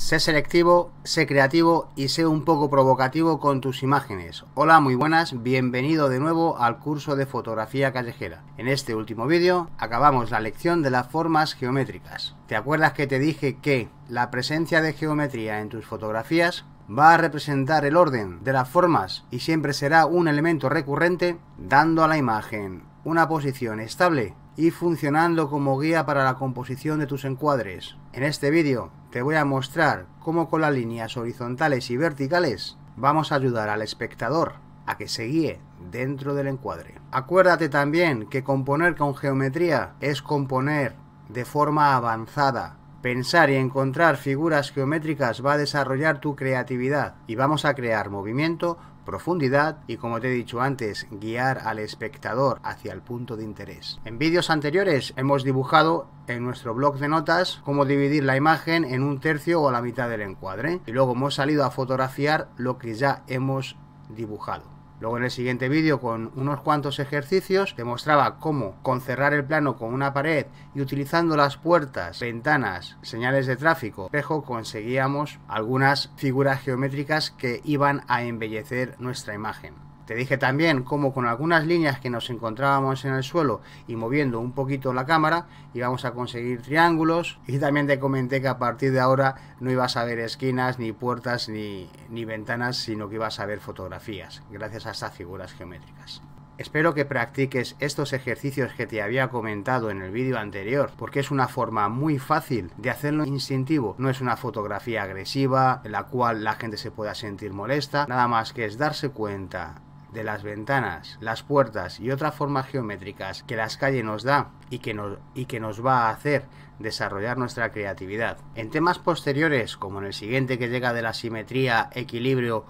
Sé selectivo, sé creativo y sé un poco provocativo con tus imágenes. Hola, muy buenas, bienvenido de nuevo al curso de fotografía callejera. En este último vídeo acabamos la lección de las formas geométricas. ¿Te acuerdas que te dije que la presencia de geometría en tus fotografías va a representar el orden de las formas y siempre será un elemento recurrente dando a la imagen una posición estable y funcionando como guía para la composición de tus encuadres. En este vídeo te voy a mostrar cómo con las líneas horizontales y verticales vamos a ayudar al espectador a que se guíe dentro del encuadre. Acuérdate también que componer con geometría es componer de forma avanzada. Pensar y encontrar figuras geométricas va a desarrollar tu creatividad y vamos a crear movimiento profundidad y como te he dicho antes, guiar al espectador hacia el punto de interés. En vídeos anteriores hemos dibujado en nuestro blog de notas cómo dividir la imagen en un tercio o la mitad del encuadre y luego hemos salido a fotografiar lo que ya hemos dibujado. Luego en el siguiente vídeo con unos cuantos ejercicios te mostraba cómo con cerrar el plano con una pared y utilizando las puertas, ventanas, señales de tráfico, espejo conseguíamos algunas figuras geométricas que iban a embellecer nuestra imagen. Te dije también cómo con algunas líneas que nos encontrábamos en el suelo y moviendo un poquito la cámara íbamos a conseguir triángulos y también te comenté que a partir de ahora no ibas a ver esquinas, ni puertas, ni, ni ventanas, sino que ibas a ver fotografías, gracias a estas figuras geométricas. Espero que practiques estos ejercicios que te había comentado en el vídeo anterior, porque es una forma muy fácil de hacerlo instintivo. No es una fotografía agresiva, en la cual la gente se pueda sentir molesta, nada más que es darse cuenta de las ventanas, las puertas y otras formas geométricas que las calles nos da y que nos, y que nos va a hacer desarrollar nuestra creatividad. En temas posteriores, como en el siguiente que llega de la simetría, equilibrio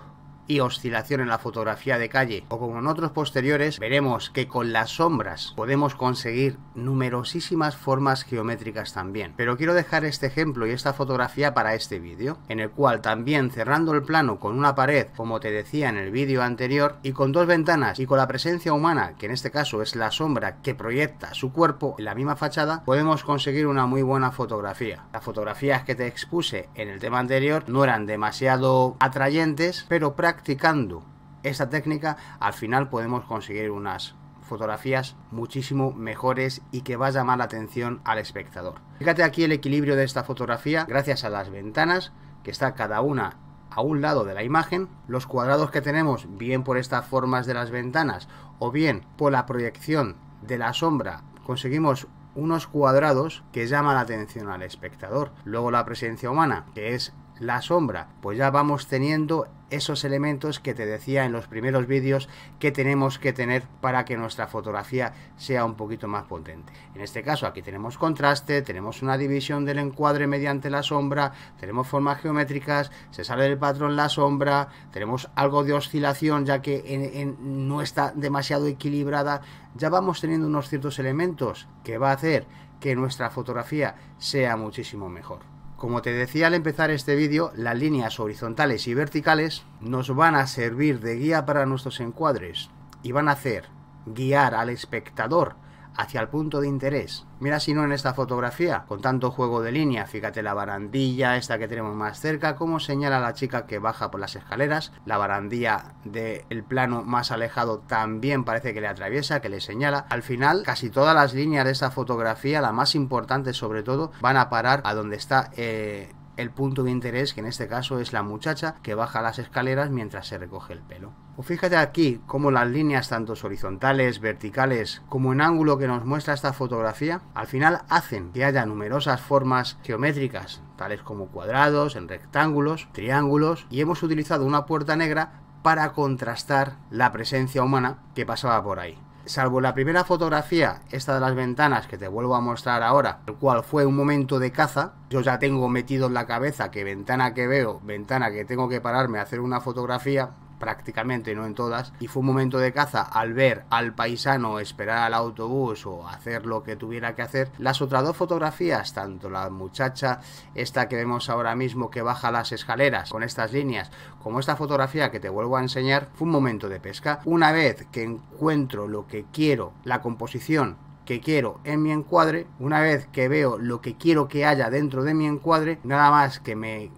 y oscilación en la fotografía de calle o como en otros posteriores veremos que con las sombras podemos conseguir numerosísimas formas geométricas también. Pero quiero dejar este ejemplo y esta fotografía para este vídeo en el cual también cerrando el plano con una pared como te decía en el vídeo anterior y con dos ventanas y con la presencia humana que en este caso es la sombra que proyecta su cuerpo en la misma fachada podemos conseguir una muy buena fotografía. Las fotografías que te expuse en el tema anterior no eran demasiado atrayentes pero prácticamente practicando esta técnica, al final podemos conseguir unas fotografías muchísimo mejores y que va a llamar la atención al espectador. Fíjate aquí el equilibrio de esta fotografía gracias a las ventanas que está cada una a un lado de la imagen, los cuadrados que tenemos bien por estas formas de las ventanas o bien por la proyección de la sombra conseguimos unos cuadrados que llaman la atención al espectador. Luego la presencia humana, que es la sombra, pues ya vamos teniendo esos elementos que te decía en los primeros vídeos que tenemos que tener para que nuestra fotografía sea un poquito más potente. En este caso aquí tenemos contraste, tenemos una división del encuadre mediante la sombra, tenemos formas geométricas, se sale del patrón la sombra, tenemos algo de oscilación ya que no está demasiado equilibrada, ya vamos teniendo unos ciertos elementos que va a hacer que nuestra fotografía sea muchísimo mejor. Como te decía al empezar este vídeo, las líneas horizontales y verticales nos van a servir de guía para nuestros encuadres y van a hacer guiar al espectador hacia el punto de interés. Mira si no en esta fotografía, con tanto juego de línea, fíjate la barandilla, esta que tenemos más cerca, como señala la chica que baja por las escaleras, la barandilla del plano más alejado también parece que le atraviesa, que le señala. Al final, casi todas las líneas de esta fotografía, la más importante sobre todo, van a parar a donde está... Eh, el punto de interés, que en este caso es la muchacha que baja las escaleras mientras se recoge el pelo. O pues fíjate aquí cómo las líneas, tanto horizontales, verticales, como en ángulo que nos muestra esta fotografía, al final hacen que haya numerosas formas geométricas, tales como cuadrados, en rectángulos, triángulos, y hemos utilizado una puerta negra para contrastar la presencia humana que pasaba por ahí. Salvo la primera fotografía, esta de las ventanas que te vuelvo a mostrar ahora, el cual fue un momento de caza, yo ya tengo metido en la cabeza que ventana que veo, ventana que tengo que pararme a hacer una fotografía, prácticamente, no en todas, y fue un momento de caza al ver al paisano esperar al autobús o hacer lo que tuviera que hacer. Las otras dos fotografías, tanto la muchacha, esta que vemos ahora mismo que baja las escaleras con estas líneas, como esta fotografía que te vuelvo a enseñar, fue un momento de pesca. Una vez que encuentro lo que quiero, la composición que quiero en mi encuadre, una vez que veo lo que quiero que haya dentro de mi encuadre, nada más que me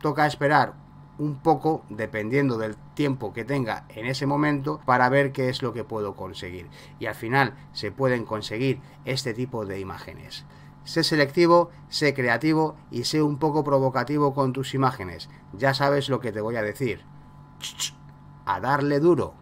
toca esperar un poco dependiendo del tiempo que tenga en ese momento para ver qué es lo que puedo conseguir. Y al final se pueden conseguir este tipo de imágenes. Sé selectivo, sé creativo y sé un poco provocativo con tus imágenes. Ya sabes lo que te voy a decir. A darle duro.